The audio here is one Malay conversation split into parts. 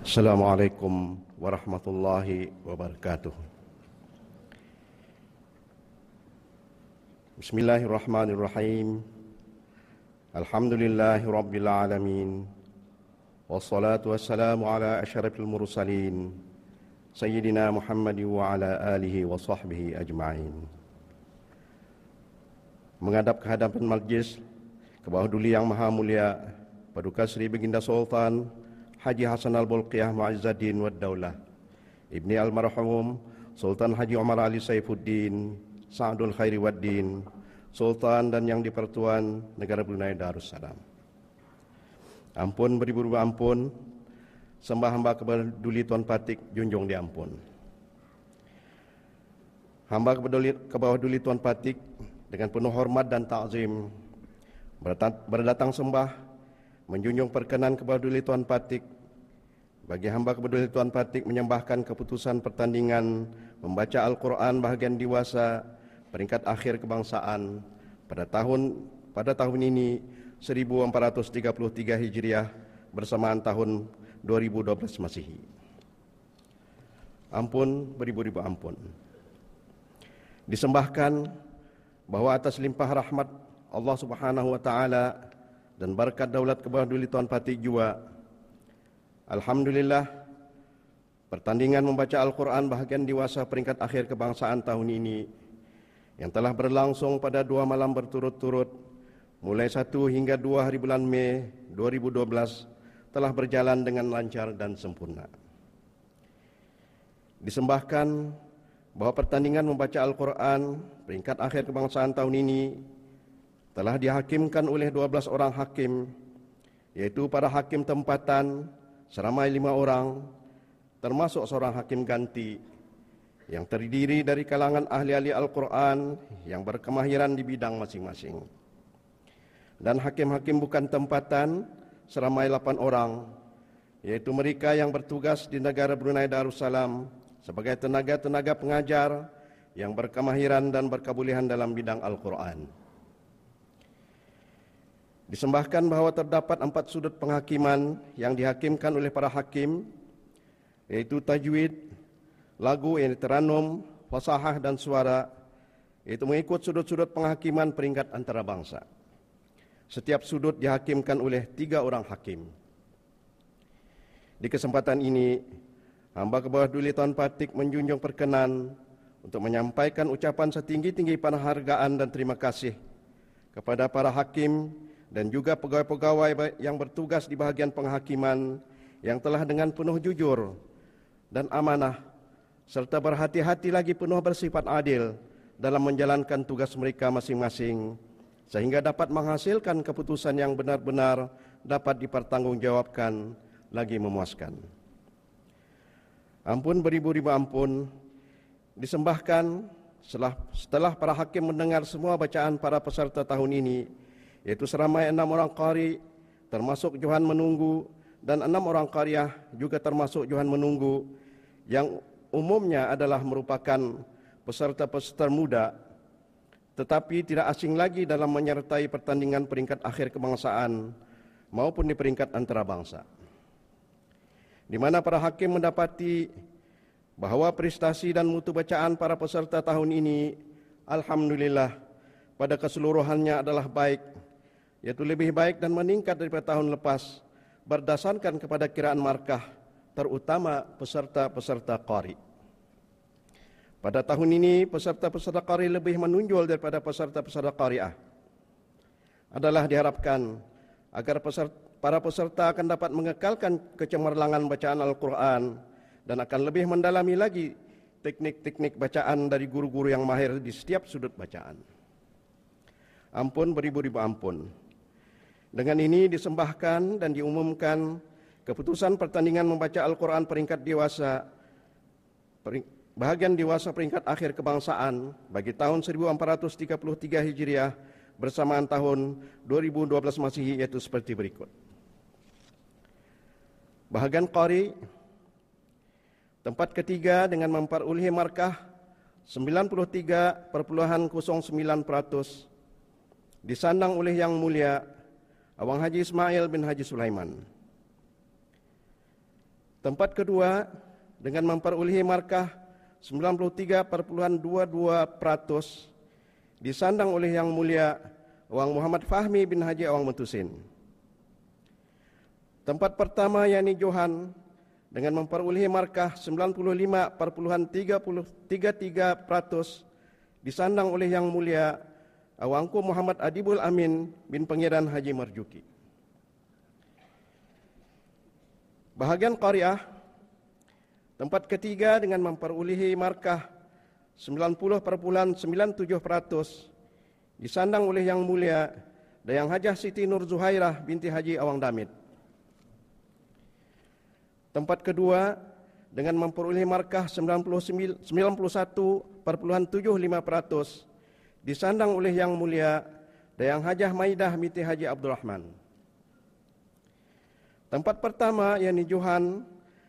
Assalamualaikum warahmatullahi wabarakatuh. Bismillahirrahmanirrahim. Alhamdulillahi rabbil alamin. Wassalatu wassalamu ala asyrafil mursalin sayyidina Muhammad wa ala alihi wa sahbihi ajma'in. Menghadap ke hadapan majlis ke bawah duli yang maha mulia Paduka Seri Beginda Sultan Haji Hasan Al-Bulqiyah Mu'izzaddin wa Daulah Ibni Al-Marhum Sultan Haji Omar Ali Saifuddin Sa'adul Khairi Waddin Sultan dan Yang Dipertuan Negara Brunei Darussalam Ampun beribu-ribu ampun Sembah hamba kepeduli Tuan Patik Junjung diampun Hamba kepeduli, kepeduli Tuan Patik Dengan penuh hormat dan takzim Berdatang sembah menjunjung perkenan kepeduli Tuan Patik bagi hamba kepeduli Tuan Patik menyembahkan keputusan pertandingan membaca Al-Quran bahagian diwasa peringkat akhir kebangsaan pada tahun pada tahun ini 1433 Hijriah bersamaan tahun 2012 Masihi. Ampun beribu-ribu ampun. Disembahkan bahwa atas limpah rahmat Allah Subhanahu wa taala dan berkat daulat kebawah duli Tuan Fatih jua. Alhamdulillah, pertandingan membaca Al-Quran bahagian diwasa peringkat akhir kebangsaan tahun ini yang telah berlangsung pada dua malam berturut-turut mulai 1 hingga 2 hari bulan Mei 2012 telah berjalan dengan lancar dan sempurna. Disembahkan bahwa pertandingan membaca Al-Quran peringkat akhir kebangsaan tahun ini telah dihakimkan oleh 12 orang hakim yaitu para hakim tempatan seramai 5 orang termasuk seorang hakim ganti yang terdiri dari kalangan ahli-ahli Al-Quran yang berkemahiran di bidang masing-masing dan hakim-hakim bukan tempatan seramai 8 orang yaitu mereka yang bertugas di negara Brunei Darussalam sebagai tenaga-tenaga pengajar yang berkemahiran dan berkabulihan dalam bidang Al-Quran. Disembahkan bahawa terdapat empat sudut penghakiman yang dihakimkan oleh para hakim, yaitu tajwid, lagu yang diteranum, fasahah dan suara, yaitu mengikut sudut-sudut penghakiman peringkat antarabangsa. Setiap sudut dihakimkan oleh tiga orang hakim. Di kesempatan ini, hamba kebawah Duli Tuan Patik menjunjung perkenan untuk menyampaikan ucapan setinggi-tinggi penghargaan dan terima kasih kepada para hakim dan juga pegawai-pegawai yang bertugas di bahagian penghakiman yang telah dengan penuh jujur dan amanah serta berhati-hati lagi penuh bersifat adil dalam menjalankan tugas mereka masing-masing sehingga dapat menghasilkan keputusan yang benar-benar dapat dipertanggungjawabkan lagi memuaskan. Ampun beribu-ribu ampun disembahkan setelah, para hakim mendengar semua bacaan para peserta tahun ini iaitu seramai enam orang kari, termasuk Johan menunggu dan enam orang qariah juga termasuk Johan menunggu yang umumnya adalah merupakan peserta-peserta muda tetapi tidak asing lagi dalam menyertai pertandingan peringkat akhir kebangsaan maupun di peringkat antarabangsa di mana para hakim mendapati bahawa prestasi dan mutu bacaan para peserta tahun ini alhamdulillah pada keseluruhannya adalah baik iaitu lebih baik dan meningkat daripada tahun lepas berdasarkan kepada kiraan markah terutama peserta-peserta qari. Pada tahun ini peserta-peserta qari lebih menonjol daripada peserta-peserta qariah. Adalah diharapkan agar peserta para peserta akan dapat mengekalkan kecemerlangan bacaan Al-Quran dan akan lebih mendalami lagi teknik-teknik bacaan dari guru-guru yang mahir di setiap sudut bacaan. Ampun beribu-ribu Ampun. Dengan ini disembahkan dan diumumkan keputusan pertandingan membaca Al-Quran peringkat dewasa bahagian dewasa peringkat akhir kebangsaan bagi tahun 1433 Hijriah bersamaan tahun 2012 Masihi yaitu seperti berikut. Bahagian Qari tempat ketiga dengan memperoleh markah 93.09% disandang oleh Yang Mulia Abang Haji Ismail bin Haji Sulaiman. Tempat kedua dengan memperolehi markah 93.22% disandang oleh Yang Mulia Wang Muhammad Fahmi bin Haji Awang Mentusin. Tempat pertama yakni Johan dengan memperolehi markah 95.33% disandang oleh Yang Mulia Awangku Muhammad Adibul Amin bin Pengiran Haji Marjuki. Bahagian Qariah, tempat ketiga dengan memperolehi markah 90.97% disandang oleh Yang Mulia Dayang Hajah Siti Nur Zuhairah binti Haji Awang Damit. Tempat kedua dengan memperolehi markah 99, 91.75% disandang oleh Yang Mulia Dayang Hajah Maidah Miti Haji Abdul Rahman. Tempat pertama yakni Johan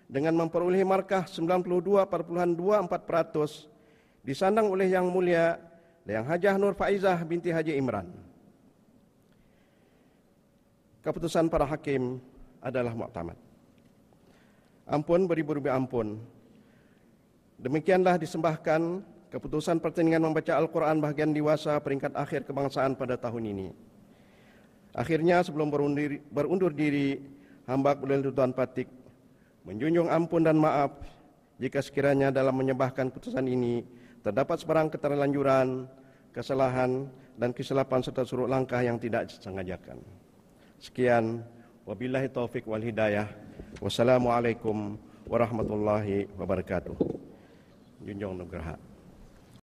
dengan memperoleh markah 92.24% disandang oleh Yang Mulia Dayang Hajah Nur Faizah binti Haji Imran. Keputusan para hakim adalah muktamad. Ampun beribu-ribu ampun. Demikianlah disembahkan keputusan pertandingan membaca Al-Quran bahagian dewasa peringkat akhir kebangsaan pada tahun ini. Akhirnya sebelum berundur, berundur diri, hamba kudil Tuan Patik menjunjung ampun dan maaf jika sekiranya dalam menyebahkan keputusan ini terdapat sebarang keterlanjuran, kesalahan dan kesilapan serta suruh langkah yang tidak disengajakan. Sekian, wabillahi taufik wal hidayah. Wassalamualaikum warahmatullahi wabarakatuh. Junjung Nugraha.